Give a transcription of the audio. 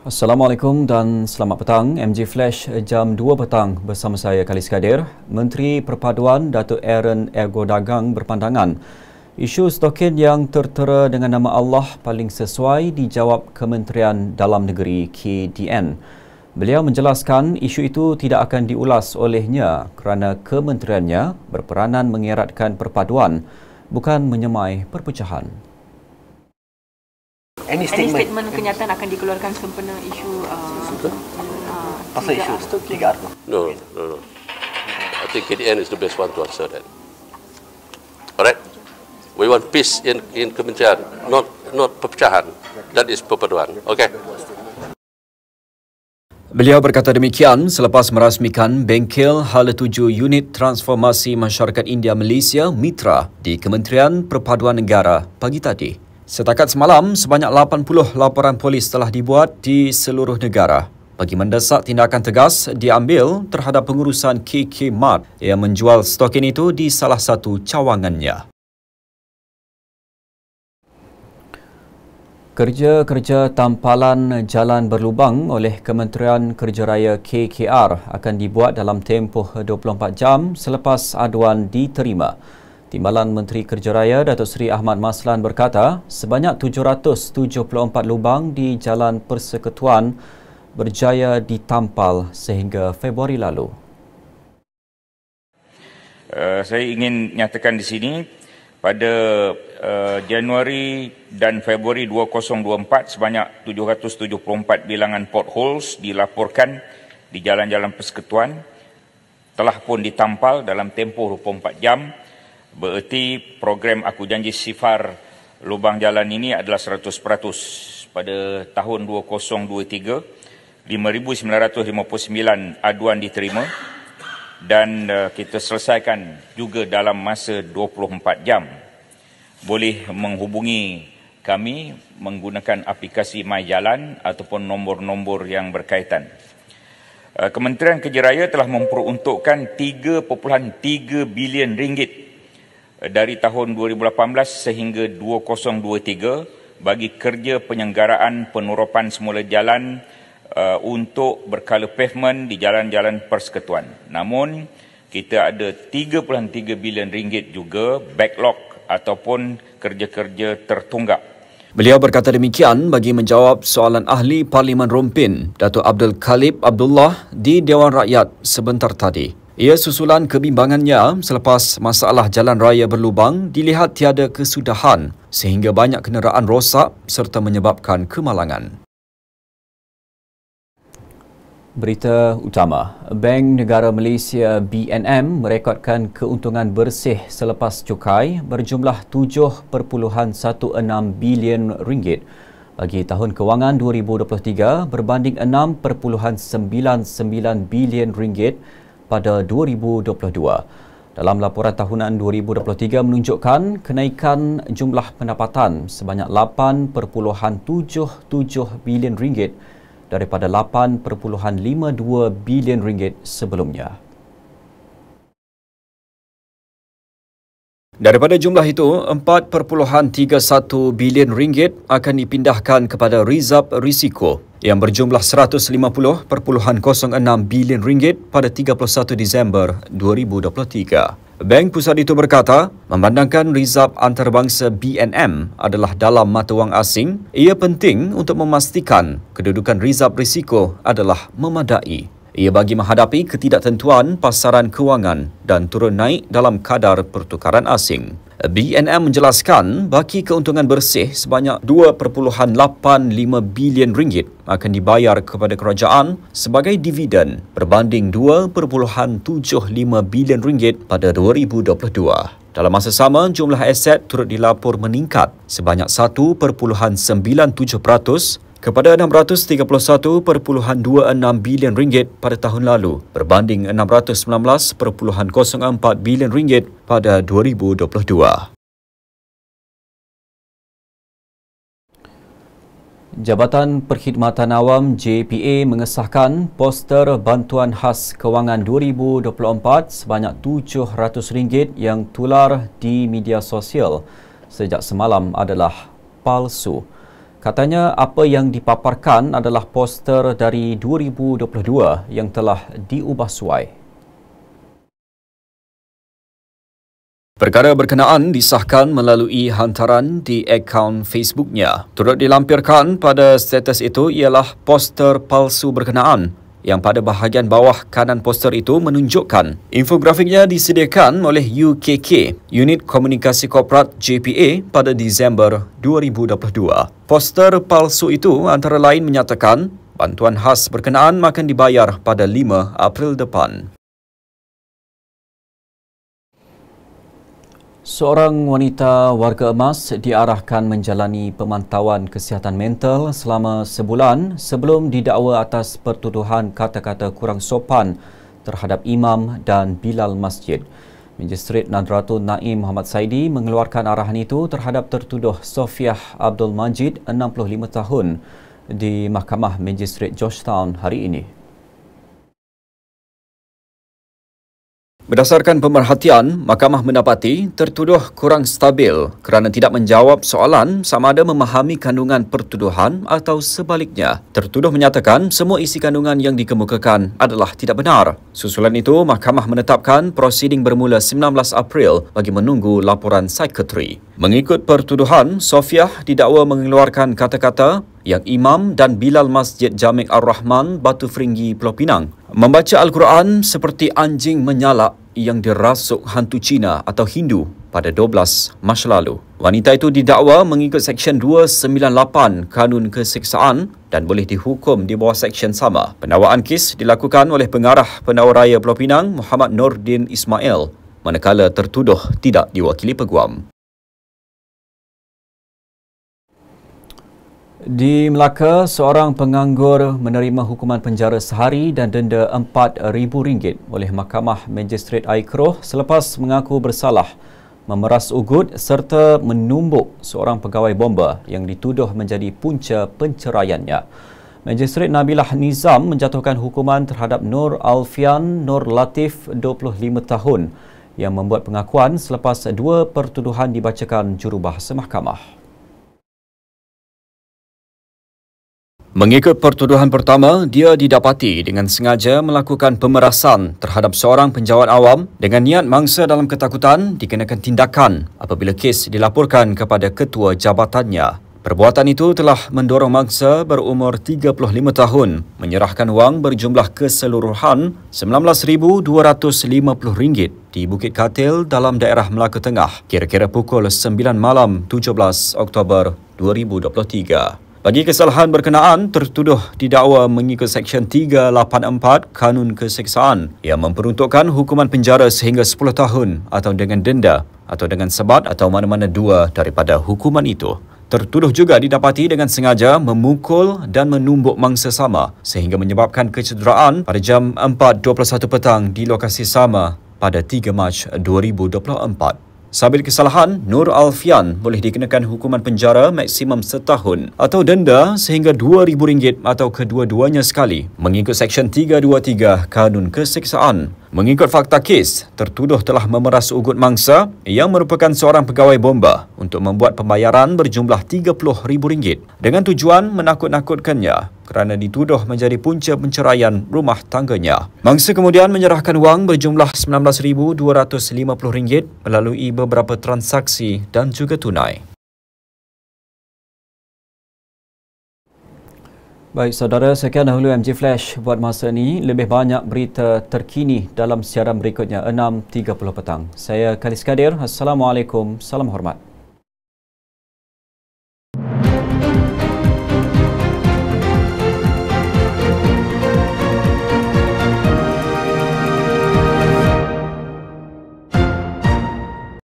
Assalamualaikum dan selamat petang. MG Flash eh, jam 2 petang bersama saya Khalis Kadir. Menteri Perpaduan Datuk Aaron Ergo Dagang berpandangan isu stokin yang tertera dengan nama Allah paling sesuai dijawab Kementerian Dalam Negeri KDN. Beliau menjelaskan isu itu tidak akan diulas olehnya kerana kementeriannya berperanan mengeratkan perpaduan bukan menyemai perpecahan any statement, any kenyataan any. akan dikeluarkan sempena isu uh, apa uh, isu tiga arti. no no no I think KDN is the best one to answer that alright we want peace in in kementerian not not perpecahan that is perpaduan okay Beliau berkata demikian selepas merasmikan bengkel hala tuju unit transformasi masyarakat India Malaysia Mitra di Kementerian Perpaduan Negara pagi tadi. Setakat semalam, sebanyak 80 laporan polis telah dibuat di seluruh negara bagi mendesak tindakan tegas diambil terhadap pengurusan KK Mart yang menjual stokin itu di salah satu cawangannya. Kerja-kerja tampalan jalan berlubang oleh Kementerian Kerja Raya KKR akan dibuat dalam tempoh 24 jam selepas aduan diterima. Timbalan Menteri Kerja Raya Datuk Seri Ahmad Maslan berkata, sebanyak 774 lubang di Jalan Persekutuan berjaya ditampal sehingga Februari lalu. Uh, saya ingin nyatakan di sini pada uh, Januari dan Februari 2024 sebanyak 774 bilangan potholes dilaporkan di jalan-jalan persekutuan telah pun ditampal dalam tempoh 24 jam Bererti program Aku Janji Sifar Lubang Jalan ini adalah 100% pada tahun 2023 5,959 aduan diterima dan eh, kita selesaikan juga dalam masa 24 jam boleh menghubungi kami menggunakan aplikasi MyJalan ataupun nombor-nombor yang berkaitan. Eh, Kementerian Kerja Raya telah memperuntukkan 3.3 bilion ringgit dari tahun 2018 sehingga 2023 bagi kerja penyenggaraan penurupan semula jalan uh, untuk berkala pavement di jalan-jalan persekutuan. Namun kita ada 3.3 bilion ringgit juga backlog ataupun kerja-kerja tertunggak. Beliau berkata demikian bagi menjawab soalan ahli Parlimen Rompin, Datuk Abdul Khalib Abdullah di Dewan Rakyat sebentar tadi. Ia susulan kebimbangannya selepas masalah jalan raya berlubang dilihat tiada kesudahan sehingga banyak kenderaan rosak serta menyebabkan kemalangan. Berita utama, Bank Negara Malaysia BNM merekodkan keuntungan bersih selepas cukai berjumlah 7.16 bilion ringgit bagi tahun kewangan 2023 berbanding 6.99 bilion ringgit pada 2022. Dalam laporan tahunan 2023 menunjukkan kenaikan jumlah pendapatan sebanyak 8.77 bilion ringgit daripada 8.52 bilion ringgit sebelumnya. Daripada jumlah itu, 4.31 bilion ringgit akan dipindahkan kepada Rizab Risiko yang berjumlah 150.06 bilion ringgit pada 31 Disember 2023. Bank pusat itu berkata, memandangkan Rizab Antarabangsa BNM adalah dalam mata wang asing, ia penting untuk memastikan kedudukan Rizab Risiko adalah memadai. Ia bagi menghadapi ketidaktentuan pasaran kewangan dan turun naik dalam kadar pertukaran asing. BNM menjelaskan baki keuntungan bersih sebanyak 2.85 bilion ringgit akan dibayar kepada kerajaan sebagai dividen berbanding 2.75 bilion ringgit pada 2022. Dalam masa sama, jumlah aset turut dilaporkan meningkat sebanyak 1.97% kepada 631.26 bilion ringgit pada tahun lalu berbanding 619.04 bilion ringgit pada 2022. Jabatan Perkhidmatan Awam JPA mengesahkan poster bantuan khas kewangan 2024 sebanyak RM700 yang tular di media sosial sejak semalam adalah palsu. Katanya apa yang dipaparkan adalah poster dari 2022 yang telah diubah suai. Perkara berkenaan disahkan melalui hantaran di akaun Facebooknya. Turut dilampirkan pada status itu ialah poster palsu berkenaan yang pada bahagian bawah kanan poster itu menunjukkan. Infografiknya disediakan oleh UKK, Unit Komunikasi Korporat JPA pada Disember 2022. Poster palsu itu antara lain menyatakan bantuan khas berkenaan akan dibayar pada 5 April depan. Seorang wanita warga emas diarahkan menjalani pemantauan kesihatan mental selama sebulan sebelum didakwa atas pertuduhan kata-kata kurang sopan terhadap imam dan bilal masjid. Magistrate Nadratu Naim Muhammad Saidi mengeluarkan arahan itu terhadap tertuduh Sofiah Abdul Majid, 65 tahun di Mahkamah Magistrate Georgetown hari ini. Berdasarkan pemerhatian, mahkamah mendapati tertuduh kurang stabil kerana tidak menjawab soalan sama ada memahami kandungan pertuduhan atau sebaliknya. Tertuduh menyatakan semua isi kandungan yang dikemukakan adalah tidak benar. Susulan itu, mahkamah menetapkan prosiding bermula 19 April bagi menunggu laporan psikotri. Mengikut pertuduhan, Sofiah didakwa mengeluarkan kata-kata yang Imam dan Bilal Masjid Jamik Ar-Rahman Batu Feringgi Pulau Pinang membaca Al-Quran seperti anjing menyalak yang dirasuk hantu Cina atau Hindu pada 12 Mac lalu. Wanita itu didakwa mengikut Seksyen 298 Kanun Kesiksaan dan boleh dihukum di bawah Seksyen sama. Pendawaan kes dilakukan oleh pengarah pendawa raya Pulau Pinang Muhammad Nordin Ismail manakala tertuduh tidak diwakili peguam. Di Melaka, seorang penganggur menerima hukuman penjara sehari dan denda RM4,000 oleh Mahkamah Magistrate Aikroh selepas mengaku bersalah memeras ugut serta menumbuk seorang pegawai bomba yang dituduh menjadi punca penceraiannya. Magistrate Nabilah Nizam menjatuhkan hukuman terhadap Nur Alfian Nur Latif 25 tahun yang membuat pengakuan selepas dua pertuduhan dibacakan jurubahasa mahkamah. Mengikut pertuduhan pertama, dia didapati dengan sengaja melakukan pemerasan terhadap seorang penjawat awam dengan niat mangsa dalam ketakutan dikenakan tindakan apabila kes dilaporkan kepada ketua jabatannya. Perbuatan itu telah mendorong mangsa berumur 35 tahun menyerahkan wang berjumlah keseluruhan RM19,250 di Bukit Katil dalam daerah Melaka Tengah kira-kira pukul 9 malam 17 Oktober 2023. Bagi kesalahan berkenaan, tertuduh didakwa mengikut Seksyen 384 Kanun Keseksaan yang memperuntukkan hukuman penjara sehingga 10 tahun atau dengan denda atau dengan sebat atau mana-mana dua daripada hukuman itu. Tertuduh juga didapati dengan sengaja memukul dan menumbuk mangsa sama sehingga menyebabkan kecederaan pada jam 4.21 petang di lokasi sama pada 3 Mac 2024. Sambil kesalahan, Nur Alfian boleh dikenakan hukuman penjara maksimum setahun atau denda sehingga RM2,000 atau kedua-duanya sekali mengikut Seksyen 323 Kanun Keseksaan. Mengikut fakta kes, tertuduh telah memeras ugut mangsa yang merupakan seorang pegawai bomba untuk membuat pembayaran berjumlah RM30,000 dengan tujuan menakut-nakutkannya kerana dituduh menjadi punca penceraian rumah tangganya. Mangsa kemudian menyerahkan wang berjumlah RM19,250 melalui beberapa transaksi dan juga tunai. Baik saudara, sekian dahulu MG Flash buat masa ini. Lebih banyak berita terkini dalam siaran berikutnya 6.30 petang. Saya Khalis Kadir. Assalamualaikum. Salam hormat.